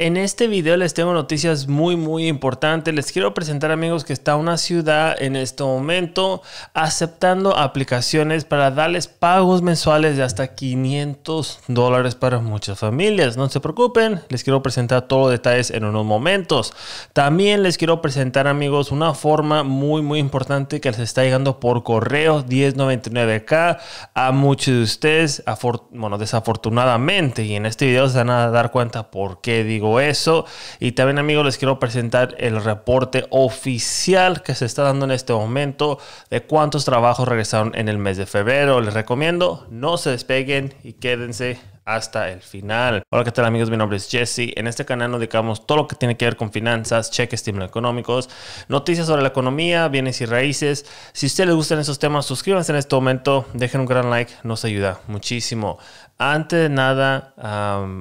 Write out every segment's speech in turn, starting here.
En este video les tengo noticias muy muy importantes. Les quiero presentar amigos que está una ciudad en este momento aceptando aplicaciones para darles pagos mensuales de hasta 500 dólares para muchas familias. No se preocupen, les quiero presentar todos los detalles en unos momentos. También les quiero presentar amigos una forma muy muy importante que les está llegando por correo 1099K a muchos de ustedes, bueno desafortunadamente. Y en este video se van a dar cuenta por qué digo eso. Y también amigos les quiero presentar el reporte oficial que se está dando en este momento de cuántos trabajos regresaron en el mes de febrero. Les recomiendo no se despeguen y quédense hasta el final. Hola, ¿qué tal amigos? Mi nombre es Jesse. En este canal nos dedicamos todo lo que tiene que ver con finanzas, cheques, estímulos económicos, noticias sobre la economía, bienes y raíces. Si a ustedes les gustan esos temas, suscríbanse en este momento, dejen un gran like, nos ayuda muchísimo. Antes de nada,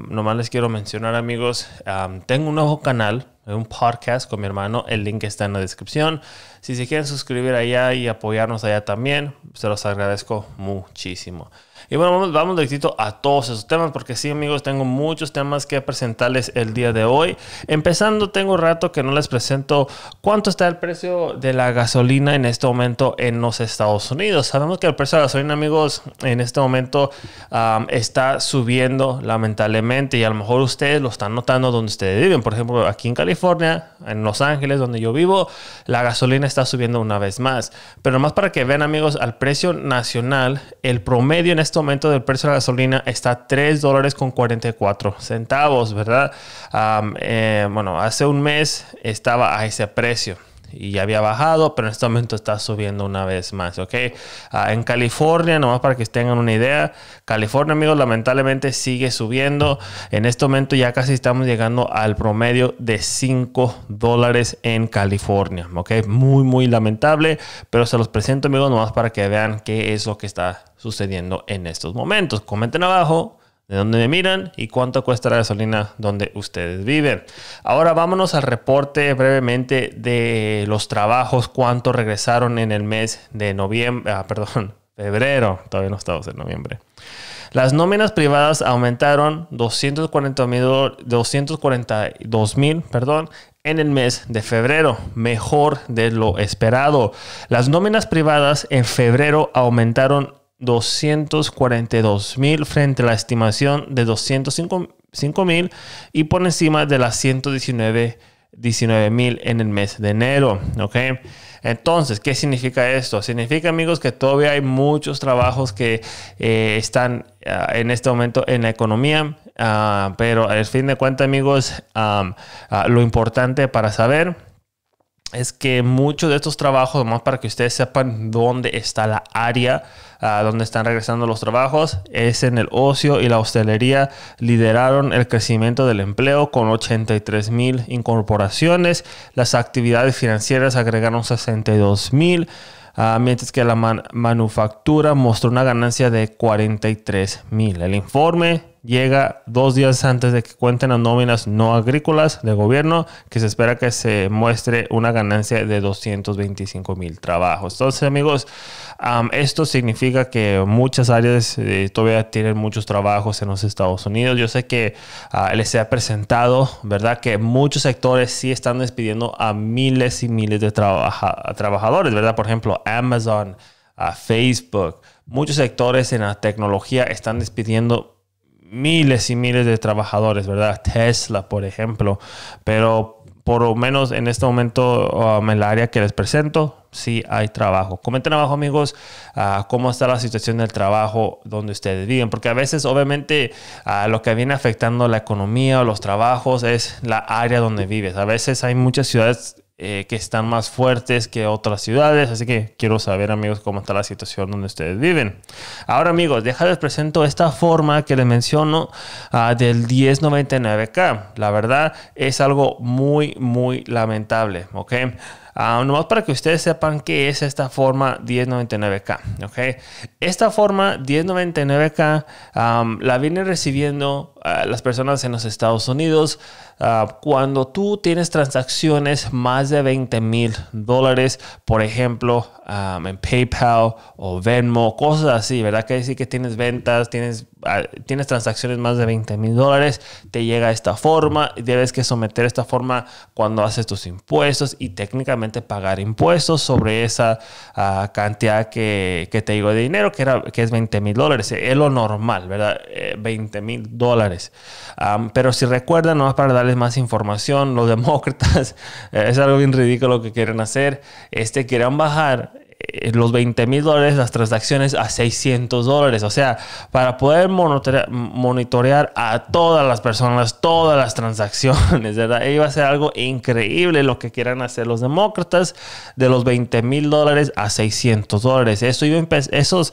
nomás les quiero mencionar amigos, tengo un nuevo canal un podcast con mi hermano. El link está en la descripción. Si se quieren suscribir allá y apoyarnos allá también, se los agradezco muchísimo. Y bueno, vamos, directito a todos esos temas, porque sí, amigos, tengo muchos temas que presentarles el día de hoy. Empezando, tengo un rato que no les presento cuánto está el precio de la gasolina en este momento en los Estados Unidos. Sabemos que el precio de la gasolina, amigos, en este momento está subiendo lamentablemente y a lo mejor ustedes lo están notando donde ustedes viven. Por ejemplo, aquí en California, en Los Ángeles, donde yo vivo, la gasolina está subiendo una vez más. Pero más para que vean, amigos, al precio nacional, el promedio en este este aumento momento precio de la gasolina está 3 dólares con 44 centavos, ¿verdad? Eh, bueno, hace un mes estaba a ese precio y ya había bajado, pero en este momento está subiendo una vez más, ¿ok? Ah, en California, nomás para que tengan una idea, California, amigos, lamentablemente sigue subiendo. En este momento ya casi estamos llegando al promedio de 5 dólares en California, ¿ok? Muy, muy lamentable, pero se los presento, amigos, nomás para que vean qué es lo que está sucediendo en estos momentos. Comenten abajo de dónde me miran y cuánto cuesta la gasolina donde ustedes viven. Ahora vámonos al reporte brevemente de los trabajos, cuánto regresaron en el mes de noviembre, ah, perdón, febrero, todavía no estamos en noviembre. Las nóminas privadas aumentaron 242 mil en el mes de febrero, mejor de lo esperado. Las nóminas privadas en febrero aumentaron 242 mil frente a la estimación de 205 mil y por encima de las 119 mil en el mes de enero. ¿Ok? Entonces, ¿qué significa esto? Significa, amigos, que todavía hay muchos trabajos que eh, están ah, en este momento en la economía, ah, pero al fin de cuentas, amigos, ah, lo importante para saber es que muchos de estos trabajos, más para que ustedes sepan dónde está la área ah, donde están regresando los trabajos, es en el ocio y la hostelería lideraron el crecimiento del empleo con 83 mil incorporaciones, las actividades financieras agregaron 62 mil. Ah, mientras que la manufactura mostró una ganancia de 43 mil. El informe llega dos días antes de que cuenten las nóminas no agrícolas de gobierno, que se espera que se muestre una ganancia de 225 mil trabajos. Entonces, amigos, esto significa que muchas áreas eh, todavía tienen muchos trabajos en los Estados Unidos. Yo sé que ah, les he presentado, ¿verdad? Que muchos sectores sí están despidiendo a miles y miles de trabajadores, ¿verdad? Por ejemplo, Amazon, ah, Facebook. Muchos sectores en la tecnología están despidiendo miles y miles de trabajadores, ¿verdad? Tesla, por ejemplo. Pero por lo menos en este momento, um, en el área que les presento, sí hay trabajo. Comenten abajo, amigos, ah, cómo está la situación del trabajo donde ustedes viven, porque a veces, obviamente, ah, lo que viene afectando la economía o los trabajos es la área donde vives. A veces hay muchas ciudades eh, que están más fuertes que otras ciudades. Así que quiero saber, amigos, cómo está la situación donde ustedes viven. Ahora, amigos, les presento esta forma que les menciono ah, del 1099K. La verdad es algo muy, muy lamentable, ¿ok? Ah, nomás para que ustedes sepan qué es esta forma 1099K. ¿okay? Esta forma 1099K la vienen recibiendo ah, las personas en los Estados Unidos ah, cuando tú tienes transacciones más de 20 mil dólares, por ejemplo, en PayPal o Venmo, cosas así, ¿verdad? Que decir que tienes ventas, tienes, tienes transacciones más de 20 mil dólares, te llega esta forma, y debes que someter esta forma cuando haces tus impuestos y técnicamente pagar impuestos sobre esa ah, cantidad que, te digo de dinero, que, era, que es 20 mil dólares. Es lo normal, ¿verdad? 20 eh, mil dólares. pero si recuerdan, nomás para darles más información, los demócratas, eh, es algo bien ridículo que quieren hacer, este, quieren bajar eh, los 20 mil dólares, las transacciones a 600 dólares. O sea, para poder monitorear a todas las personas, todas las transacciones, ¿verdad? Iba a ser algo increíble lo que quieran hacer los demócratas de los 20 mil dólares a 600 dólares. Eso iba esos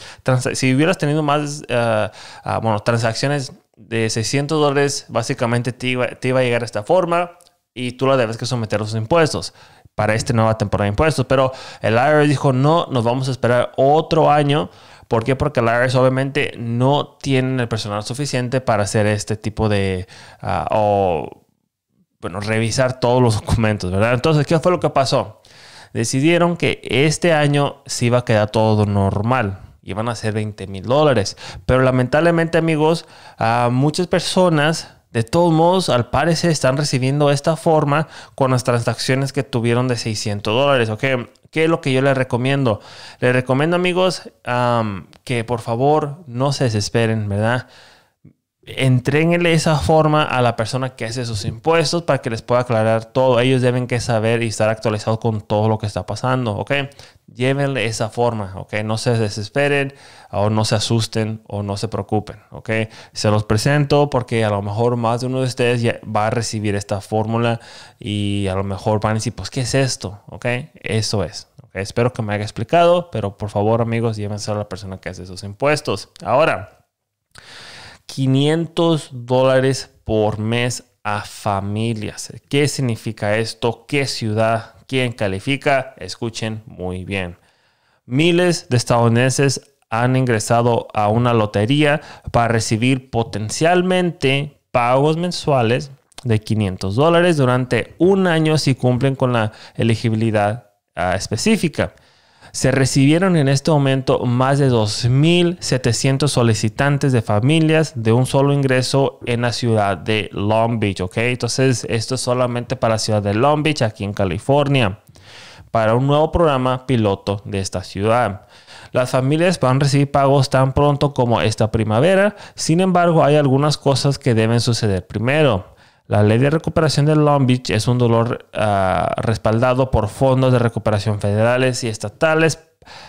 si hubieras tenido más, eh, ah, bueno, transacciones de 600 dólares, básicamente te iba, te iba a llegar a esta forma y tú la debes que someter a los impuestos para esta nueva temporada de impuestos. Pero el IRS dijo, no, nos vamos a esperar otro año. ¿Por qué? Porque el IRS obviamente no tiene el personal suficiente para hacer este tipo de... Ah, o, bueno, revisar todos los documentos, ¿verdad? Entonces, ¿qué fue lo que pasó? Decidieron que este año sí iba a quedar todo normal. Iban a ser 20 mil dólares. Pero lamentablemente, amigos, ah, muchas personas de todos modos, al parecer están recibiendo esta forma con las transacciones que tuvieron de 600 dólares. Okay. ¿Qué es lo que yo les recomiendo? Les recomiendo, amigos, que por favor no se desesperen, ¿verdad? entrénle esa forma a la persona que hace sus impuestos para que les pueda aclarar todo. Ellos deben que saber y estar actualizados con todo lo que está pasando, ¿ok? Llévenle esa forma, ¿ok? No se desesperen o no se asusten o no se preocupen, ¿ok? Se los presento porque a lo mejor más de uno de ustedes ya va a recibir esta fórmula y a lo mejor van a decir, pues, ¿qué es esto? ¿Ok? Eso es. Espero que me haya explicado, pero por favor amigos, llévense a la persona que hace sus impuestos. Ahora, 500 dólares por mes a familias. ¿Qué significa esto? ¿Qué ciudad? ¿Quién califica? Escuchen muy bien. Miles de estadounidenses han ingresado a una lotería para recibir potencialmente pagos mensuales de 500 dólares durante un año si cumplen con la elegibilidad ah, específica. Se recibieron en este momento más de 2.700 solicitantes de familias de un solo ingreso en la ciudad de Long Beach, ¿ok? Entonces, esto es solamente para la ciudad de Long Beach, aquí en California, para un nuevo programa piloto de esta ciudad. Las familias van a recibir pagos tan pronto como esta primavera, sin embargo hay algunas cosas que deben suceder primero. La ley de recuperación de Long Beach es un dolor ah, respaldado por fondos de recuperación federales y estatales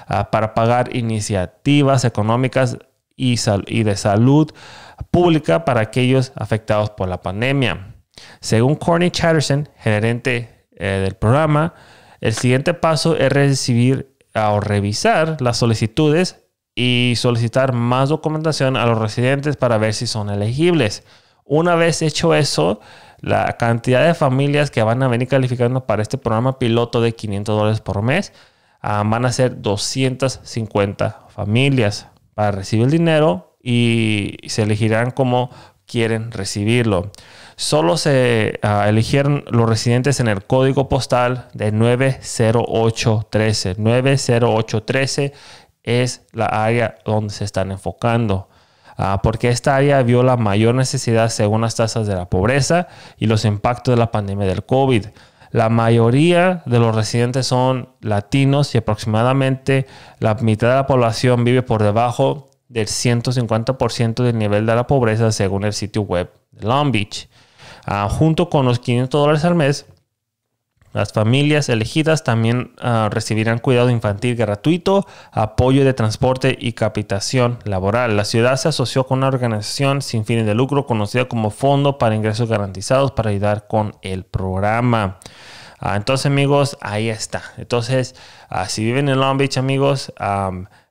ah, para pagar iniciativas económicas y, de salud pública para aquellos afectados por la pandemia. Según Courtney Chatterson, gerente eh, del programa, el siguiente paso es recibir ah, o revisar las solicitudes y solicitar más documentación a los residentes para ver si son elegibles. Una vez hecho eso, la cantidad de familias que van a venir calificando para este programa piloto de 500 dólares por mes ah, van a ser 250 familias para recibir el dinero y se elegirán como quieren recibirlo. Solo se ah, eligieron los residentes en el código postal de 90813. 90813 es la área donde se están enfocando. Ah, porque esta área vio la mayor necesidad según las tasas de la pobreza y los impactos de la pandemia del COVID. La mayoría de los residentes son latinos y aproximadamente la mitad de la población vive por debajo del 150% del nivel de la pobreza según el sitio web de Long Beach. Ah, junto con los 500 dólares al mes, las familias elegidas también ah, recibirán cuidado infantil gratuito, apoyo de transporte y capacitación laboral. La ciudad se asoció con una organización sin fines de lucro conocida como Fondo para Ingresos Garantizados para ayudar con el programa. Ah, entonces amigos, ahí está. Entonces, ah, si viven en Long Beach amigos,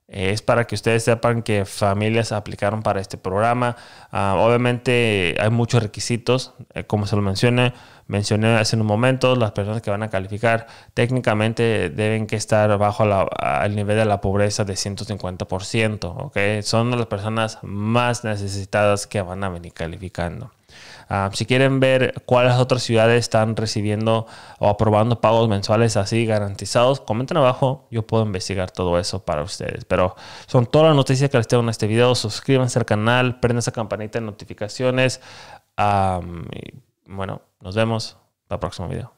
eh, es para que ustedes sepan que familias aplicaron para este programa. Ah, obviamente hay muchos requisitos, eh, como se lo mencioné, mencioné hace un momento, las personas que van a calificar técnicamente deben que estar bajo el nivel de la pobreza de 150%, Son las personas más necesitadas que van a venir calificando. Ah, si quieren ver cuáles otras ciudades están recibiendo o aprobando pagos mensuales así garantizados, comenten abajo. Yo puedo investigar todo eso para ustedes. Pero son todas las noticias que les tengo en este video. Suscríbanse al canal, prenden esa campanita de notificaciones. Ah, y bueno, nos vemos en el próximo video.